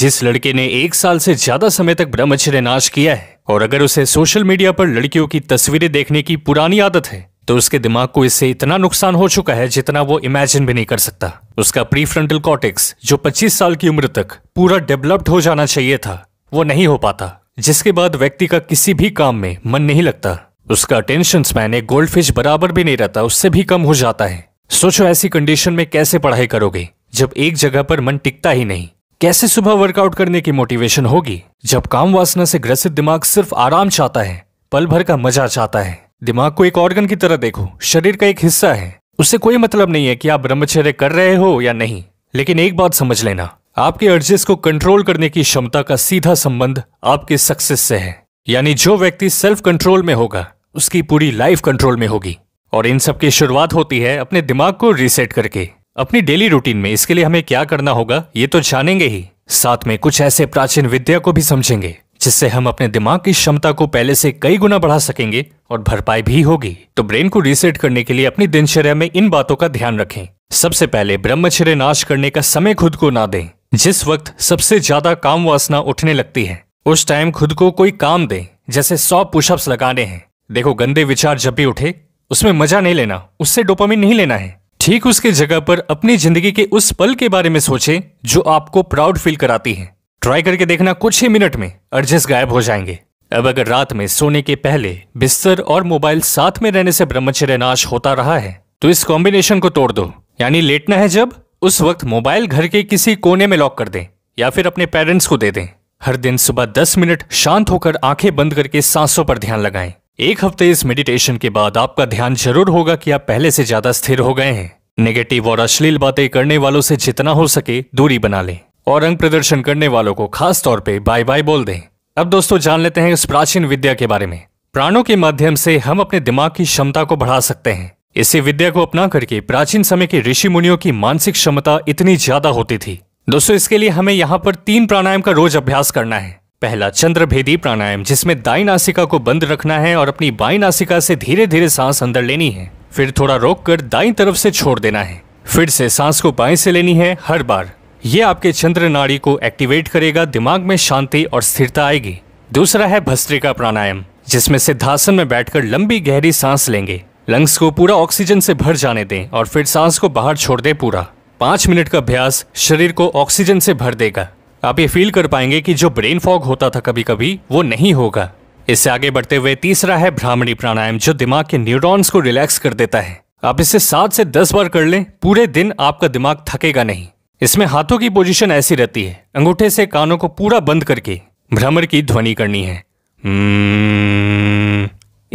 जिस लड़के ने एक साल से ज्यादा समय तक ब्रह्मचर्य नाश किया है और अगर उसे सोशल मीडिया पर लड़कियों की तस्वीरें देखने की पुरानी आदत है तो उसके दिमाग को इससे इतना नुकसान हो चुका है जितना वो इमेजिन भी नहीं कर सकता उसका प्री फ्रंटल कॉटेक्स जो 25 साल की उम्र तक पूरा डेवलप्ड हो जाना चाहिए था वो नहीं हो पाता जिसके बाद व्यक्ति का किसी भी काम में मन नहीं लगता उसका अटेंशन स्पैन एक गोल्ड फिश बराबर भी नहीं रहता उससे भी कम हो जाता है सोचो ऐसी कंडीशन में कैसे पढ़ाई करोगे जब एक जगह पर मन टिकता ही नहीं कैसे सुबह वर्कआउट करने की मोटिवेशन होगी जब काम वासना से ग्रसित दिमाग सिर्फ आराम चाहता है पल भर का मजा चाहता है दिमाग को एक ऑर्गन की तरह देखो शरीर का एक हिस्सा है उससे कोई मतलब नहीं है कि आप ब्रह्मचर्य कर रहे हो या नहीं लेकिन एक बात समझ लेना आपके अर्जेस को कंट्रोल करने की क्षमता का सीधा संबंध आपके सक्सेस से है यानी जो व्यक्ति सेल्फ कंट्रोल में होगा उसकी पूरी लाइफ कंट्रोल में होगी और इन सब की शुरुआत होती है अपने दिमाग को रीसेट करके अपनी डेली रूटीन में इसके लिए हमें क्या करना होगा ये तो जानेंगे ही साथ में कुछ ऐसे प्राचीन विद्या को भी समझेंगे जिससे हम अपने दिमाग की क्षमता को पहले से कई गुना बढ़ा सकेंगे और भरपाई भी होगी तो ब्रेन को रिसेट करने के लिए अपनी दिनचर्या में इन बातों का ध्यान रखें सबसे पहले ब्रह्मचर्य नाश करने का समय खुद को ना दें जिस वक्त सबसे ज्यादा काम वासना उठने लगती है उस टाइम खुद को कोई काम दें जैसे सौ पुशअप्स लगाने हैं देखो गंदे विचार जब भी उठे उसमें मजा नहीं लेना उससे डोपामिन नहीं लेना है ठीक उसके जगह पर अपनी जिंदगी के उस पल के बारे में सोचें जो आपको प्राउड फील कराती है ट्राई करके देखना कुछ ही मिनट में अर्जेस गायब हो जाएंगे अब अगर रात में सोने के पहले बिस्तर और मोबाइल साथ में रहने से ब्रह्मचर्य नाश होता रहा है तो इस कॉम्बिनेशन को तोड़ दो यानी लेटना है जब उस वक्त मोबाइल घर के किसी कोने में लॉक कर दें या फिर अपने पेरेंट्स को दे दें हर दिन सुबह 10 मिनट शांत होकर आंखें बंद करके सांसों पर ध्यान लगाएं एक हफ्ते इस मेडिटेशन के बाद आपका ध्यान जरूर होगा कि आप पहले से ज्यादा स्थिर हो गए हैं नेगेटिव और अश्लील बातें करने वालों से जितना हो सके दूरी बना लें और अंग प्रदर्शन करने वालों को खास तौर पे बाय बाय बोल दें अब दोस्तों जान लेते हैं इस प्राचीन विद्या के बारे में प्राणों के माध्यम से हम अपने दिमाग की क्षमता को बढ़ा सकते हैं इसी विद्या को अपना करके प्राचीन समय के ऋषि मुनियों की मानसिक क्षमता इतनी ज्यादा होती थी दोस्तों इसके लिए हमें यहाँ पर तीन प्राणायाम का रोज अभ्यास करना है पहला चंद्रभेदी प्राणायाम जिसमें दाई नासिका को बंद रखना है और अपनी बाई नासिका से धीरे धीरे सांस अंदर लेनी है फिर थोड़ा रोक कर दाई तरफ से छोड़ देना है फिर से सांस को बाएं से लेनी है हर बार ये आपके चंद्र नाड़ी को एक्टिवेट करेगा दिमाग में शांति और स्थिरता आएगी दूसरा है भस्त्रिका प्राणायाम जिसमें सिद्धासन में बैठकर लंबी गहरी सांस लेंगे लंग्स को पूरा ऑक्सीजन से भर जाने दें और फिर सांस को बाहर छोड़ दें पूरा पांच मिनट का अभ्यास शरीर को ऑक्सीजन से भर देगा आप ये फील कर पाएंगे कि जो ब्रेन फॉग होता था कभी कभी वो नहीं होगा इससे आगे बढ़ते हुए तीसरा है भ्रामणी प्राणायाम जो दिमाग के न्यूरॉन्स को रिलैक्स कर देता है आप इसे सात से दस बार कर लें पूरे दिन आपका दिमाग थकेगा नहीं इसमें हाथों की पोजीशन ऐसी रहती है अंगूठे से कानों को पूरा बंद करके भ्रमर की ध्वनि करनी है हम्म,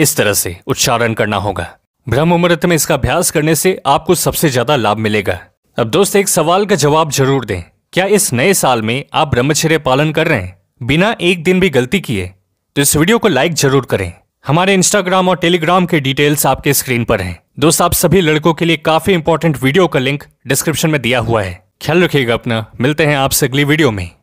इस तरह से उच्चारण करना होगा ब्रह्म मुहूर्त में इसका अभ्यास करने से आपको सबसे ज्यादा लाभ मिलेगा अब दोस्त एक सवाल का जवाब जरूर दें क्या इस नए साल में आप ब्रह्मचर्य पालन कर रहे हैं बिना एक दिन भी गलती किए तो इस वीडियो को लाइक जरूर करें हमारे इंस्टाग्राम और टेलीग्राम के डिटेल्स आपके स्क्रीन पर हैं दोस्त आप सभी लड़कों के लिए काफी इंपॉर्टेंट वीडियो का लिंक डिस्क्रिप्शन में दिया हुआ है ख्याल रखिएगा अपना मिलते हैं आपसे अगली वीडियो में